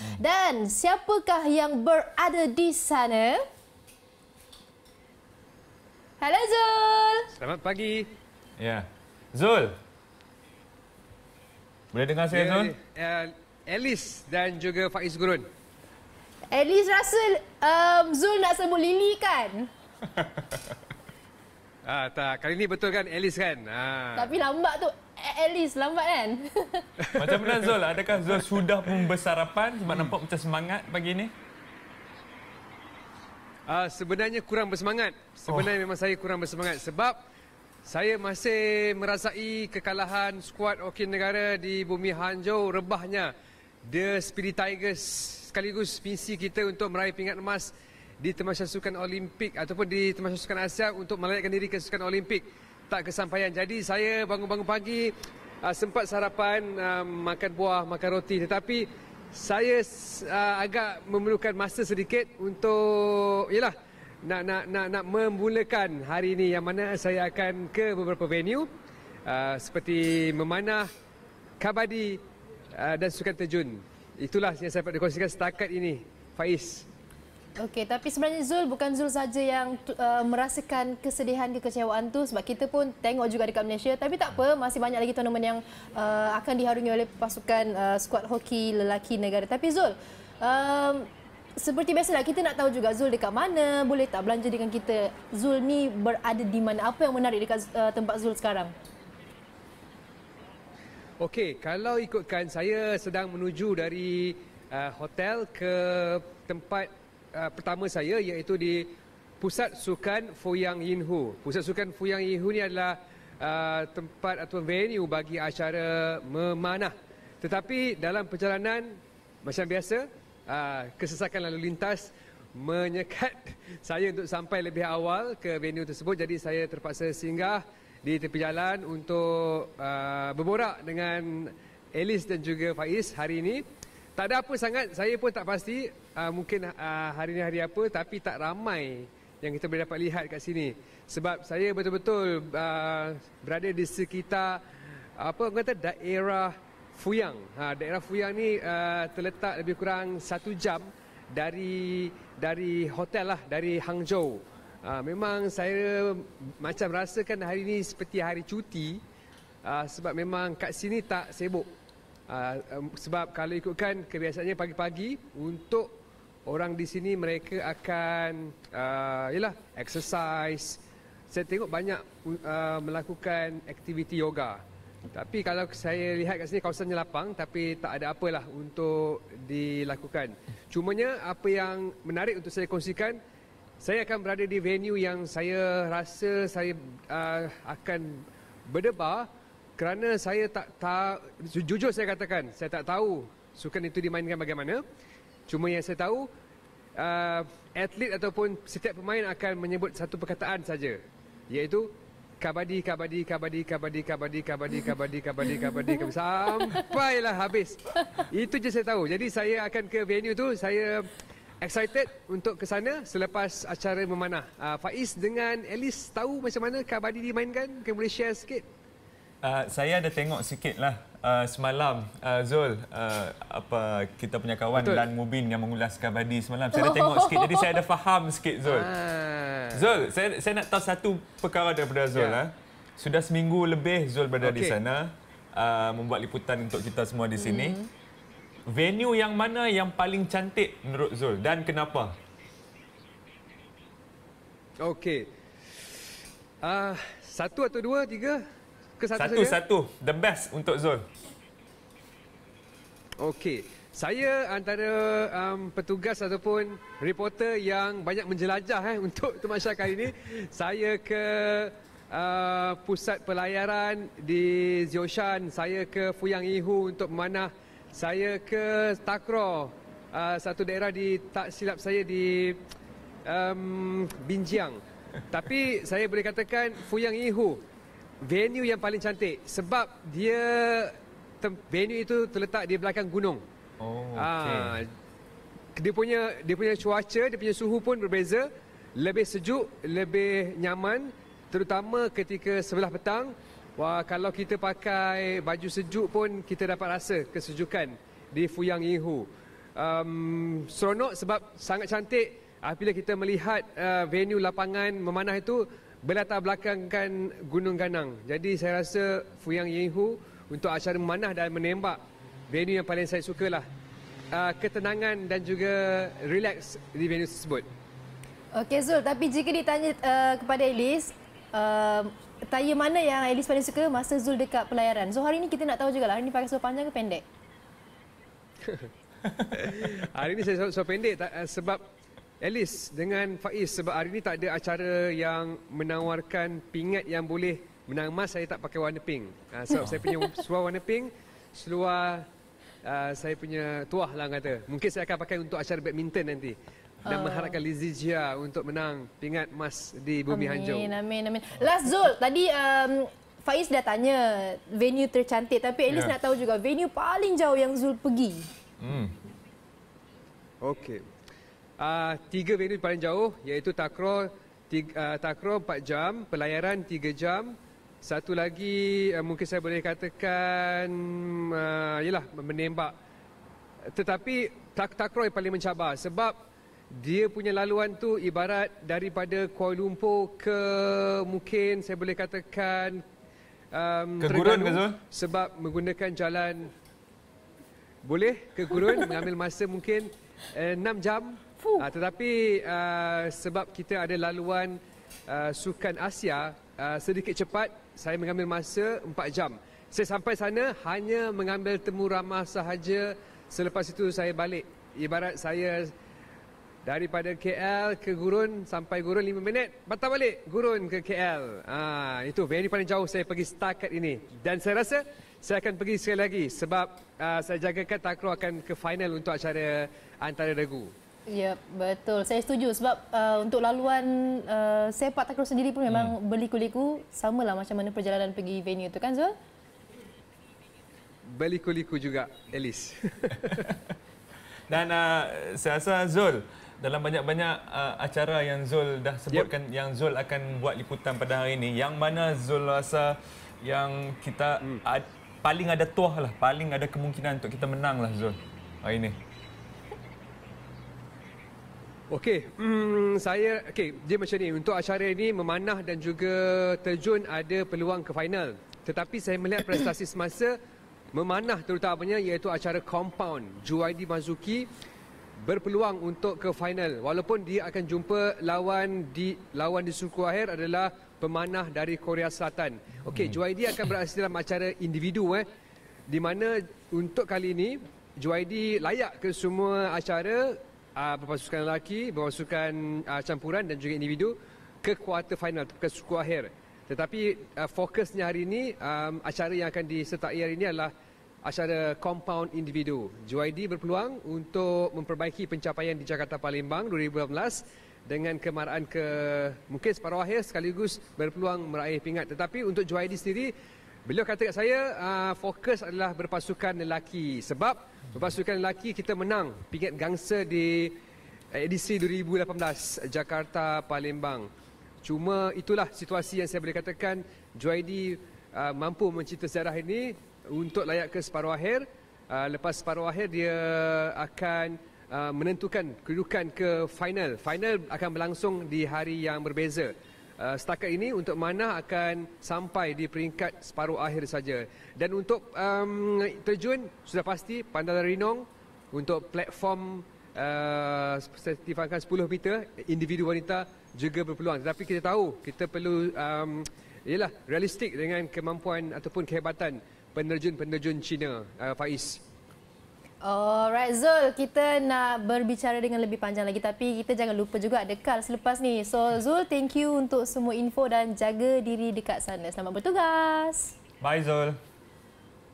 Hmm. Dan siapakah yang berada di sana? Hello Zul. Selamat pagi. Ya. Zul. Boleh dengar saya ya, Zul? Ya, uh, Alice dan juga Faiz Gurun. Alice rasa um, Zul nak sebut lili kan? Ah, tak. Kali ni betul kan Alice kan? Ah. Tapi lambat tu. Alice lambat kan? macam mana Zul? Adakah Zul sudah pun bersarapan sebab hmm. nampak macam semangat pagi ni? Ah, sebenarnya kurang bersemangat. Sebenarnya oh. memang saya kurang bersemangat sebab saya masih merasai kekalahan skuad Okin Negara di Bumi Hanjau rebahnya The Spirit Tigers sekaligus misi kita untuk meraih pingat emas di termasuk sukan Olimpik ataupun di termasuk sukan Asia untuk melayakkan diri ke sukan Olimpik tak kesampaian. Jadi saya bangun-bangun pagi uh, sempat sarapan uh, makan buah, makan roti tetapi saya uh, agak memerlukan masa sedikit untuk yalah nak nak nak nak memulakan hari ini yang mana saya akan ke beberapa venue uh, seperti memanah, kabadi uh, dan sukan terjun. Itulah yang saya dapat dikongsikan setakat ini. Faiz Okey, tapi sebenarnya Zul bukan Zul saja yang uh, merasakan kesedihan kekecewaan tu sebab kita pun tengok juga dekat Malaysia. Tapi tak apa, masih banyak lagi turnamen yang uh, akan diharungi oleh pasukan uh, skuad hoki lelaki negara. Tapi Zul, um, seperti biasalah kita nak tahu juga Zul dekat mana, boleh tak belanja dengan kita? Zul ni berada di mana? Apa yang menarik dekat uh, tempat Zul sekarang? Okey, kalau ikutkan saya sedang menuju dari uh, hotel ke tempat uh, pertama saya iaitu di Pusat Sukan Fuyang Yinhu. Pusat Sukan Fuyang Yinhu ni adalah uh, tempat atau venue bagi acara memanah. Tetapi dalam perjalanan macam biasa, uh, kesesakan lalu lintas menyekat saya untuk sampai lebih awal ke venue tersebut jadi saya terpaksa singgah di tepi jalan untuk uh, berborak dengan Elis dan juga Faiz hari ini. Tak ada apa sangat, saya pun tak pasti uh, mungkin uh, hari ini hari apa tapi tak ramai yang kita boleh dapat lihat kat sini. Sebab saya betul-betul uh, berada di sekitar apa kata daerah Fuyang. Ha, daerah Fuyang ni uh, terletak lebih kurang satu jam dari dari hotel lah, dari Hangzhou. Ha, memang saya macam rasakan hari ini seperti hari cuti uh, sebab memang kat sini tak sibuk. Ah, um, sebab kalau ikutkan kebiasaannya pagi-pagi untuk orang di sini mereka akan uh, yalah exercise saya tengok banyak uh, melakukan aktiviti yoga tapi kalau saya lihat kat sini kawasannya lapang tapi tak ada apalah untuk dilakukan cumanya apa yang menarik untuk saya kongsikan saya akan berada di venue yang saya rasa saya uh, akan berdebar kerana saya tak tahu jujur saya katakan saya tak tahu sukan itu dimainkan bagaimana cuma yang saya tahu uh, atlet ataupun setiap pemain akan menyebut satu perkataan saja iaitu kabadi kabadi kabadi kabadi kabadi kabadi kabadi kabadi kabadi kabadi sampailah habis itu je saya tahu jadi saya akan ke venue tu saya excited untuk ke sana selepas acara memanah uh, Faiz dengan Alice tahu macam mana kabadi dimainkan kan boleh share sikit uh, saya ada tengok sikit lah uh, semalam uh, Zul uh, apa kita punya kawan Betul. Lan Mubin yang mengulas Kabadi semalam. Saya ada tengok sikit. Jadi saya ada faham sikit Zul. Ah. Zul, saya, saya nak tahu satu perkara daripada Zul. Yeah. Ya. Ha. Sudah seminggu lebih Zul berada okay. di sana. Uh, membuat liputan untuk kita semua di sini. Mm. Venue yang mana yang paling cantik menurut Zul dan kenapa? Okey. Uh, satu atau dua, tiga? ke satu Satu, saja? satu. The best untuk Zul. Okey. Saya antara um, petugas ataupun reporter yang banyak menjelajah eh, untuk Temasya kali ini. Saya ke uh, pusat pelayaran di Zioshan. Saya ke Fuyang Ihu untuk memanah. Saya ke Takro, uh, satu daerah di tak silap saya di um, Binjiang. Tapi saya boleh katakan Fuyang Ihu venue yang paling cantik sebab dia venue itu terletak di belakang gunung. Oh, ah, okay. Aa, dia punya dia punya cuaca, dia punya suhu pun berbeza, lebih sejuk, lebih nyaman terutama ketika sebelah petang. Wah, kalau kita pakai baju sejuk pun kita dapat rasa kesejukan di Fuyang Yihu. Um, seronok sebab sangat cantik apabila ah, kita melihat uh, venue lapangan memanah itu berlatar belakangkan Gunung Ganang. Jadi saya rasa Fuyang Yehu untuk acara memanah dan menembak venue yang paling saya sukalah. Uh, ketenangan dan juga relax di venue tersebut. Okey Zul, tapi jika ditanya uh, kepada Elis, uh, ah, tayar mana yang Elis paling suka masa Zul dekat pelayaran? So hari ini kita nak tahu juga lah hari ini pakai seluar panjang ke pendek? hari ini saya seluar pendek sebab Elis dengan Faiz sebab hari ini tak ada acara yang menawarkan pingat yang boleh menang emas saya tak pakai warna pink. Uh, sebab saya punya seluar warna pink, seluar uh, saya punya tuah lah kata. Mungkin saya akan pakai untuk acara badminton nanti. Dan uh. mengharapkan Lizzie Jia untuk menang pingat emas di Bumi amin, Hanjung. Amin, amin, amin. Last Zul, tadi um, Faiz dah tanya venue tercantik. Tapi Elis yeah. nak tahu juga venue paling jauh yang Zul pergi. Hmm. Okey uh, tiga venue paling jauh iaitu Takraw tiga, uh, Takraw 4 jam, pelayaran 3 jam. Satu lagi uh, mungkin saya boleh katakan uh, ah, yalah menembak. Tetapi tak, Takraw yang paling mencabar sebab dia punya laluan tu ibarat daripada Kuala Lumpur ke mungkin saya boleh katakan um, ke Gurun ke Zul? Sebab menggunakan jalan boleh ke Gurun mengambil masa mungkin Eh, enam 6 jam uh, tetapi uh, sebab kita ada laluan uh, sukan Asia uh, sedikit cepat saya mengambil masa empat jam saya sampai sana hanya mengambil temu ramah sahaja selepas itu saya balik ibarat saya daripada KL ke Gurun sampai Gurun 5 minit patah balik Gurun ke KL ha, ah, itu venue paling jauh saya pergi setakat ini dan saya rasa saya akan pergi sekali lagi sebab uh, saya jagakan Takro akan ke final untuk acara antara regu Ya, betul. Saya setuju sebab uh, untuk laluan uh, sepak takraw sendiri pun memang hmm. berliku-liku samalah macam mana perjalanan pergi venue itu kan Zul? Berliku-liku juga, at least. Dan uh, saya rasa Zul, dalam banyak-banyak uh, acara yang Zul dah sebutkan yep. yang Zul akan buat liputan pada hari ini yang mana Zul rasa yang kita hmm. uh, paling ada tuah lah paling ada kemungkinan untuk kita menang lah Zul hari ini Okey, hmm, saya okey, dia macam ni untuk acara ini memanah dan juga terjun ada peluang ke final. Tetapi saya melihat prestasi semasa memanah terutamanya iaitu acara compound Juaidi Mazuki berpeluang untuk ke final walaupun dia akan jumpa lawan di lawan di suku akhir adalah pemanah dari Korea Selatan. Okey, hmm. Juaidi akan beraksi dalam acara individu eh di mana untuk kali ini Juaidi layak ke semua acara uh, berpasukan lelaki, berpasukan uh, campuran dan juga individu ke kuarter final ke suku akhir. Tetapi uh, fokusnya hari ini um, acara yang akan disertai hari ini adalah Acara compound individu. JYD berpeluang untuk memperbaiki pencapaian di Jakarta Palembang 2018 dengan kemarahan ke mungkin separuh akhir sekaligus berpeluang meraih pingat. Tetapi untuk JYD sendiri, beliau kata kat saya uh, fokus adalah berpasukan lelaki. Sebab berpasukan lelaki kita menang pingat gangsa di edisi 2018 Jakarta Palembang. Cuma itulah situasi yang saya boleh katakan JYD uh, ah, mampu mencipta sejarah ini untuk layak ke separuh akhir. Uh, lepas separuh akhir dia akan uh, menentukan kedudukan ke final. Final akan berlangsung di hari yang berbeza. Uh, setakat ini untuk mana akan sampai di peringkat separuh akhir saja. Dan untuk um, terjun sudah pasti Pandala Rinong untuk platform uh, sertifikan 10 meter individu wanita juga berpeluang. Tetapi kita tahu kita perlu um, ialah realistik dengan kemampuan ataupun kehebatan penerjun-penerjun Cina, uh, Faiz. Alright Zul, kita nak berbicara dengan lebih panjang lagi tapi kita jangan lupa juga ada dekat selepas ni. So Zul, thank you untuk semua info dan jaga diri dekat sana. Selamat bertugas. Bye Zul.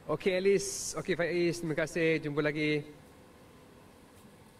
Okay Alice, okay Faiz, terima kasih. Jumpa lagi.